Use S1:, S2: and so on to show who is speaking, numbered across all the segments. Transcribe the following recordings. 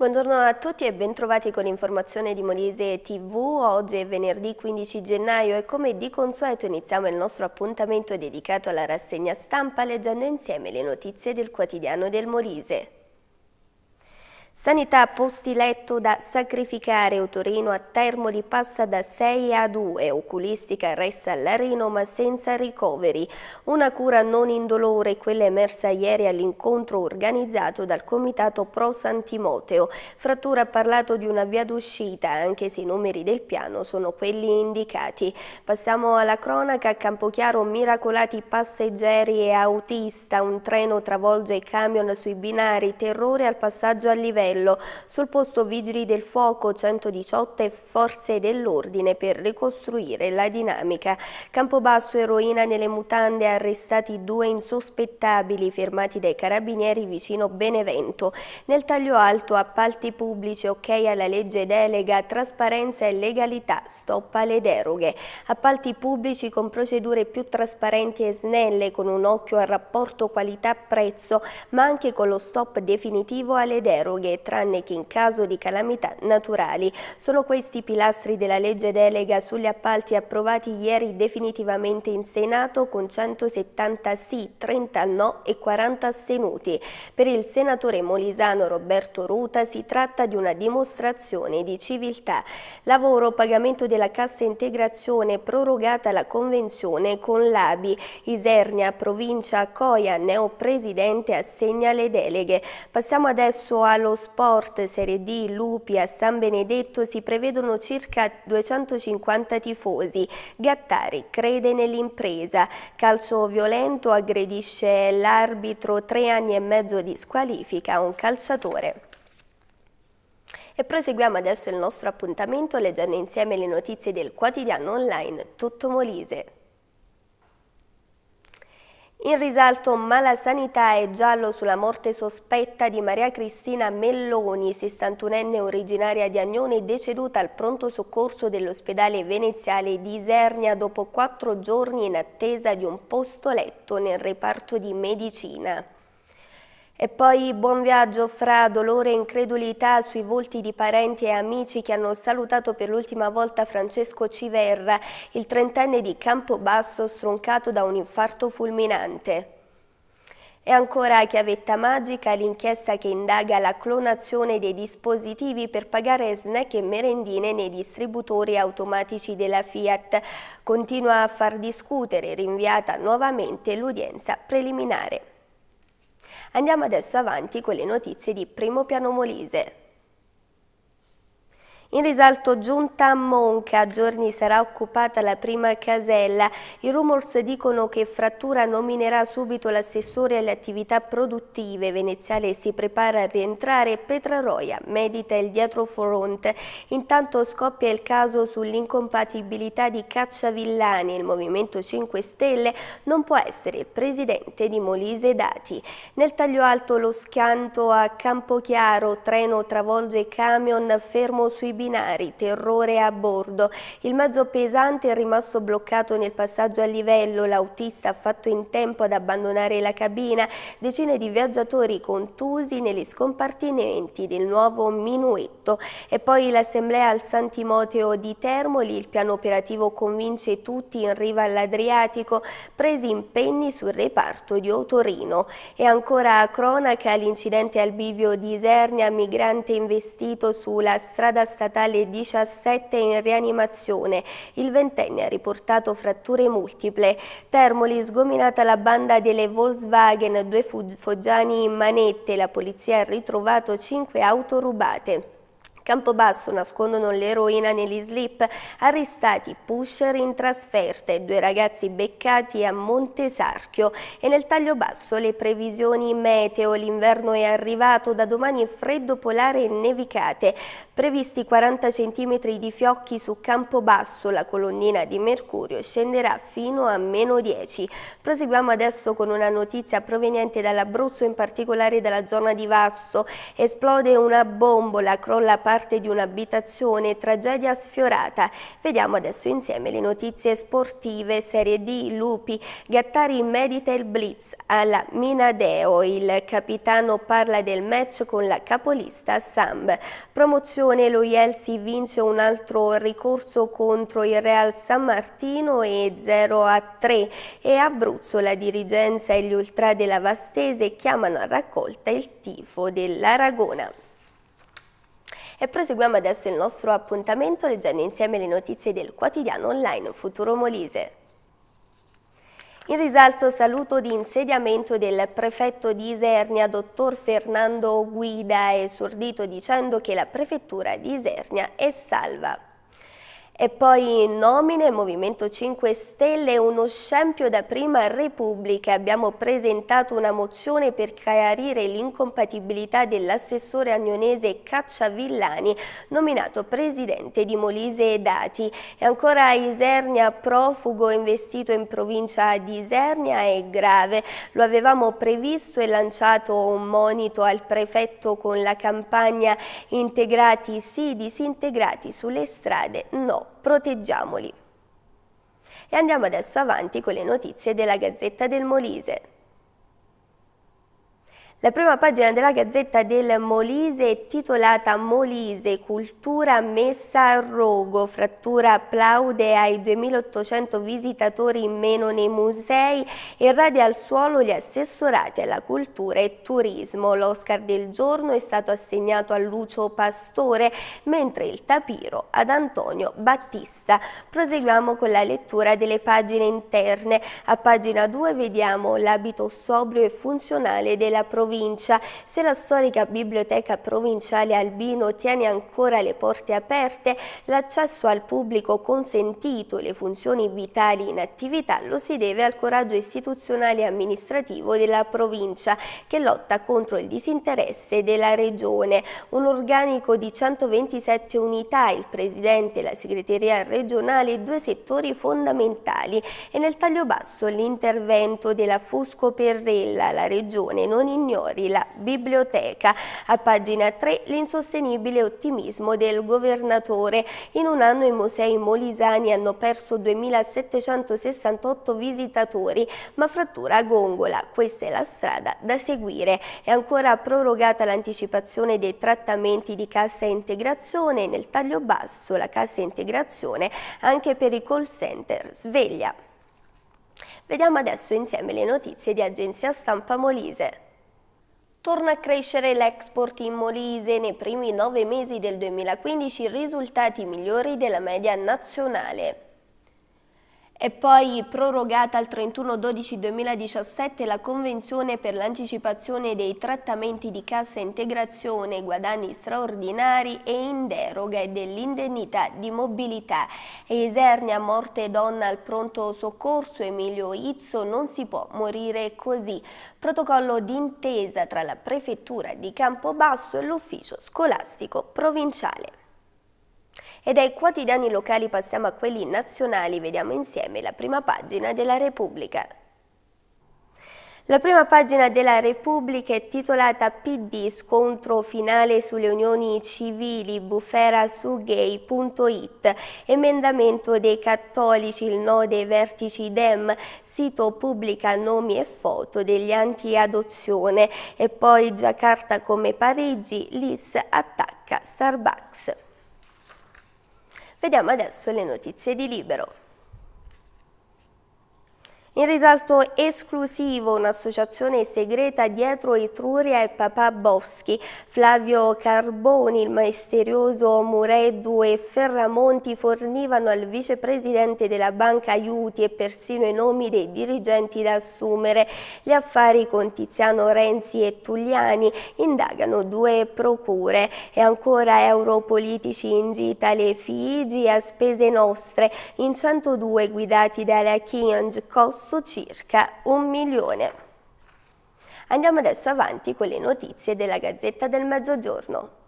S1: Buongiorno a tutti e bentrovati con l'informazione di Molise TV. Oggi è venerdì 15 gennaio e come di consueto iniziamo il nostro appuntamento dedicato alla rassegna stampa leggendo insieme le notizie del quotidiano del Molise. Sanità posti letto da sacrificare, Torino a Termoli passa da 6 a 2, oculistica resta all'Arino ma senza ricoveri. Una cura non indolore, quella emersa ieri all'incontro organizzato dal comitato Pro Santimoteo. Frattura ha parlato di una via d'uscita, anche se i numeri del piano sono quelli indicati. Passiamo alla cronaca, Campochiaro miracolati passeggeri e autista, un treno travolge i camion sui binari, terrore al passaggio a livello. Castello. Sul posto vigili del fuoco 118 forze dell'ordine per ricostruire la dinamica. Campobasso eroina nelle mutande arrestati due insospettabili fermati dai carabinieri vicino Benevento. Nel taglio alto appalti pubblici ok alla legge delega trasparenza e legalità stop alle deroghe. Appalti pubblici con procedure più trasparenti e snelle con un occhio al rapporto qualità-prezzo ma anche con lo stop definitivo alle deroghe che, tranne che in caso di calamità naturali. Sono questi i pilastri della legge delega sugli appalti approvati ieri definitivamente in Senato con 170 sì, 30 no e 40 astenuti. Per il senatore molisano Roberto Ruta si tratta di una dimostrazione di civiltà. Lavoro, pagamento della cassa integrazione, prorogata la convenzione con l'ABI. Isernia, provincia Coia, neopresidente, assegna le deleghe. Passiamo adesso allo Sport Serie D, Lupi a San Benedetto si prevedono circa 250 tifosi. Gattari crede nell'impresa. Calcio violento aggredisce l'arbitro, tre anni e mezzo di squalifica un calciatore. E proseguiamo adesso il nostro appuntamento leggendo insieme le notizie del quotidiano online Tutto Molise. In risalto malasanità e giallo sulla morte sospetta di Maria Cristina Melloni, 61enne originaria di Agnone, deceduta al pronto soccorso dell'ospedale veneziale di Isernia dopo quattro giorni in attesa di un posto letto nel reparto di medicina. E poi buon viaggio fra dolore e incredulità sui volti di parenti e amici che hanno salutato per l'ultima volta Francesco Civerra, il trentenne di Campobasso stroncato da un infarto fulminante. E ancora Chiavetta Magica, l'inchiesta che indaga la clonazione dei dispositivi per pagare snack e merendine nei distributori automatici della Fiat. Continua a far discutere, rinviata nuovamente l'udienza preliminare. Andiamo adesso avanti con le notizie di Primo Piano Molise. In risalto giunta a Monca, a giorni sarà occupata la prima casella. I rumors dicono che Frattura nominerà subito l'assessore alle attività produttive. Veneziale si prepara a rientrare e Petraroia medita il dietro fronte. Intanto scoppia il caso sull'incompatibilità di Cacciavillani. Il Movimento 5 Stelle non può essere presidente di Molise Dati. Nel taglio alto lo schianto a Campochiaro, treno travolge camion fermo sui binari, terrore a bordo. Il mezzo pesante è rimasto bloccato nel passaggio a livello, l'autista ha fatto in tempo ad abbandonare la cabina, decine di viaggiatori contusi negli scompartimenti del nuovo minuetto. E poi l'assemblea al San Timoteo di Termoli, il piano operativo convince tutti in riva all'Adriatico, presi impegni sul reparto di Otorino. E ancora a cronaca l'incidente al bivio di Isernia, migrante investito sulla strada statale statale 17 in rianimazione, il ventenne ha riportato fratture multiple, Termoli sgominata la banda delle Volkswagen, due foggiani in manette, la polizia ha ritrovato cinque auto rubate. Campobasso nascondono l'eroina negli slip, arrestati pusher in trasferte, due ragazzi beccati a Montesarchio e nel taglio basso le previsioni meteo, l'inverno è arrivato, da domani freddo polare e nevicate, previsti 40 cm di fiocchi su Campobasso, la colonnina di Mercurio scenderà fino a meno 10. Proseguiamo adesso con una notizia proveniente dall'Abruzzo, in particolare dalla zona di Vasto, esplode una bombola, crolla parte parte di un'abitazione, tragedia sfiorata. Vediamo adesso insieme le notizie sportive, Serie D, Lupi, Gattari medita il blitz alla Minadeo, il capitano parla del match con la capolista Samb. Promozione, lo Jelsi vince un altro ricorso contro il Real San Martino e 0 a 3 e Abruzzo la dirigenza e gli ultra della Vastese chiamano a raccolta il tifo dell'Aragona. E proseguiamo adesso il nostro appuntamento leggendo insieme le notizie del quotidiano online Futuro Molise. In risalto saluto di insediamento del prefetto di Isernia, dottor Fernando Guida, esordito dicendo che la prefettura di Isernia è salva. E poi nomine Movimento 5 Stelle, uno scempio da prima Repubblica. Abbiamo presentato una mozione per chiarire l'incompatibilità dell'assessore agnonese Cacciavillani, nominato presidente di Molise e Dati. E ancora Isernia, profugo investito in provincia di Isernia è grave. Lo avevamo previsto e lanciato un monito al prefetto con la campagna integrati sì, disintegrati sulle strade no proteggiamoli. E andiamo adesso avanti con le notizie della Gazzetta del Molise. La prima pagina della Gazzetta del Molise è titolata Molise, cultura messa a rogo, frattura applaude ai 2800 visitatori in meno nei musei e radia al suolo gli assessorati alla cultura e turismo. L'Oscar del giorno è stato assegnato a Lucio Pastore, mentre il tapiro ad Antonio Battista. Proseguiamo con la lettura delle pagine interne. A pagina 2 vediamo l'abito sobrio e funzionale della provincia provincia. Se la storica biblioteca provinciale Albino tiene ancora le porte aperte, l'accesso al pubblico consentito e le funzioni vitali in attività lo si deve al coraggio istituzionale e amministrativo della provincia che lotta contro il disinteresse della regione. Un organico di 127 unità, il presidente, la segreteria regionale, due settori fondamentali e nel taglio basso l'intervento della Fusco Perrella, la regione non ignora migliori, la biblioteca. A pagina 3 l'insostenibile ottimismo del governatore. In un anno i musei molisani hanno perso 2768 visitatori, ma frattura gongola. Questa è la strada da seguire. È ancora prorogata l'anticipazione dei trattamenti di cassa integrazione nel taglio basso la cassa integrazione anche per i call center sveglia. Vediamo adesso insieme le notizie di Agenzia Stampa Molise. Torna a crescere l'export in Molise, nei primi nove mesi del 2015 risultati migliori della media nazionale. È poi prorogata al 31-12-2017 la Convenzione per l'anticipazione dei trattamenti di cassa integrazione, guadagni straordinari e in deroga dell'indennità di mobilità. esernia morte donna al pronto soccorso Emilio Izzo non si può morire così. Protocollo d'intesa tra la Prefettura di Campobasso e l'Ufficio Scolastico Provinciale. E dai quotidiani locali passiamo a quelli nazionali, vediamo insieme la prima pagina della Repubblica. La prima pagina della Repubblica è titolata PD scontro finale sulle unioni civili, bufera su gay.it, emendamento dei cattolici, il no dei vertici DEM, sito pubblica nomi e foto degli anti-adozione e poi Giacarta come Parigi, l'IS attacca Starbucks. Vediamo adesso le notizie di Libero. In risalto esclusivo un'associazione segreta dietro Etruria e Papà Boschi, Flavio Carboni, il misterioso Mureddu e Ferramonti fornivano al vicepresidente della banca aiuti e persino i nomi dei dirigenti da assumere. Gli affari con Tiziano Renzi e Tugliani indagano due procure e ancora europolitici in gita le Figi a spese nostre, in 102 guidati dalla King Cost costo circa un milione. Andiamo adesso avanti con le notizie della Gazzetta del Mezzogiorno.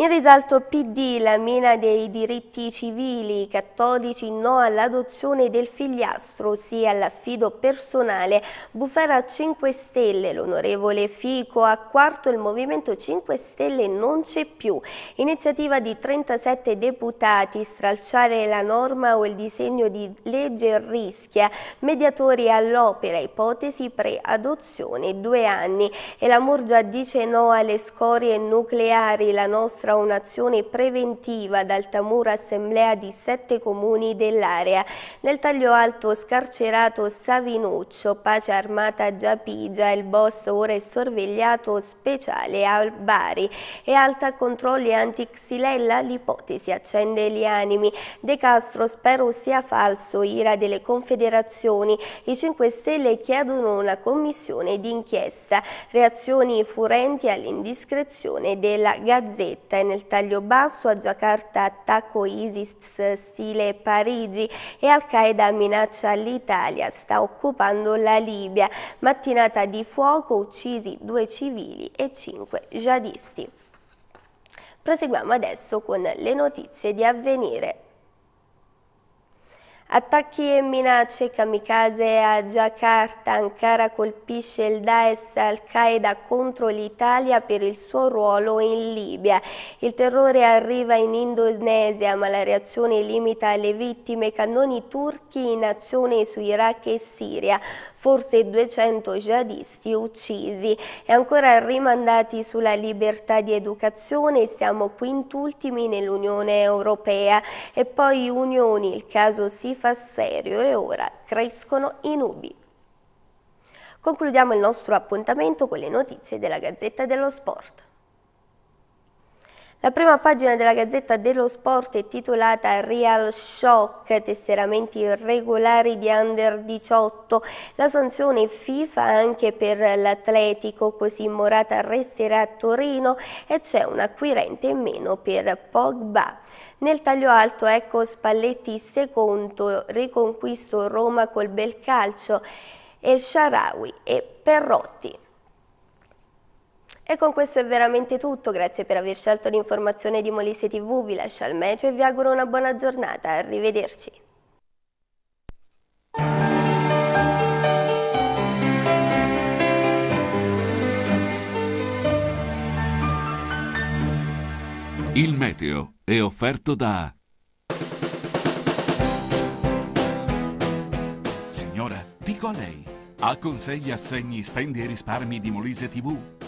S1: In risalto PD, la mina dei diritti civili cattolici, no all'adozione del figliastro, sì all'affido personale. Bufera 5 Stelle, l'onorevole Fico, a quarto il Movimento 5 Stelle non c'è più. Iniziativa di 37 deputati, stralciare la norma o il disegno di legge rischia. Mediatori all'opera, ipotesi pre-adozione, due anni. E la Murgia dice no alle scorie nucleari, la nostra registra un'azione preventiva dal Tamura Assemblea di sette comuni dell'area. Nel taglio alto scarcerato Savinuccio, Pace Armata Giapigia, il boss ora è sorvegliato speciale a Bari e alta controlli anti-Xilella, l'ipotesi accende gli animi. De Castro spero sia falso, ira delle confederazioni. I 5 Stelle chiedono una commissione d'inchiesta. Reazioni furenti all'indiscrezione della Gazzetta è nel taglio basso, a Giacarta attacco ISIS stile Parigi e Al-Qaeda minaccia l'Italia, sta occupando la Libia. Mattinata di fuoco, uccisi due civili e cinque jihadisti. Proseguiamo adesso con le notizie di avvenire. Attacchi e minacce kamikaze a Jakarta, Ankara colpisce il Daesh al-Qaeda contro l'Italia per il suo ruolo in Libia. Il terrore arriva in Indonesia, ma la reazione limita le vittime cannoni turchi in azione su Iraq e Siria, forse 200 jihadisti uccisi. E ancora rimandati sulla libertà di educazione, siamo quintultimi nell'Unione Europea. E poi Unioni, il caso si fa serio e ora crescono i nubi. Concludiamo il nostro appuntamento con le notizie della Gazzetta dello Sport. La prima pagina della Gazzetta dello Sport è titolata Real Shock, tesseramenti irregolari di Under 18, la sanzione FIFA anche per l'Atletico, così Morata resterà a Torino e c'è un acquirente in meno per Pogba. Nel taglio alto ecco Spalletti secondo, riconquisto Roma col bel calcio, El Sharawi e Perrotti. E con questo è veramente tutto, grazie per aver scelto l'informazione di Molise TV, vi lascio al meteo e vi auguro una buona giornata, arrivederci.
S2: Il meteo è offerto da... Signora, dico a lei, ha consigli, assegni, spendi e risparmi di Molise TV?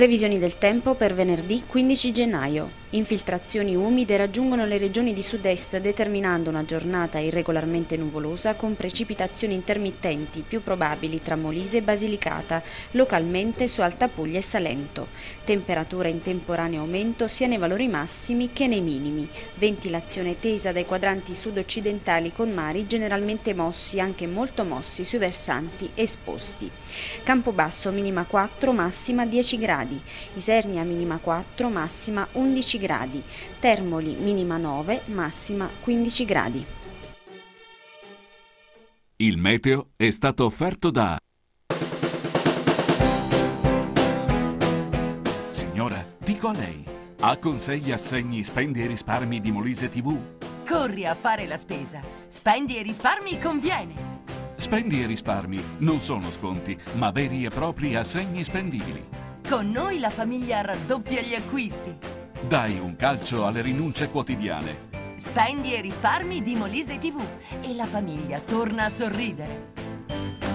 S1: Previsioni del tempo per venerdì 15 gennaio. Infiltrazioni umide raggiungono le regioni di sud-est determinando una giornata irregolarmente nuvolosa con precipitazioni intermittenti più probabili tra Molise e Basilicata, localmente su Alta Puglia e Salento. Temperatura in temporaneo aumento sia nei valori massimi che nei minimi. Ventilazione tesa dai quadranti sud-occidentali con mari generalmente mossi, anche molto mossi sui versanti esposti. Campo basso minima 4, massima 10 gradi gradi, Isernia minima 4, massima 11 gradi, Termoli minima 9, massima 15 gradi.
S2: Il meteo è stato offerto da... Signora, dico a lei, ha con sé gli assegni spendi e risparmi di Molise TV?
S1: Corri a fare la spesa. Spendi e risparmi conviene.
S2: Spendi e risparmi non sono sconti, ma veri e propri assegni spendibili.
S1: Con noi la famiglia raddoppia gli acquisti.
S2: Dai un calcio alle rinunce quotidiane.
S1: Spendi e risparmi di Molise TV e la famiglia torna a sorridere.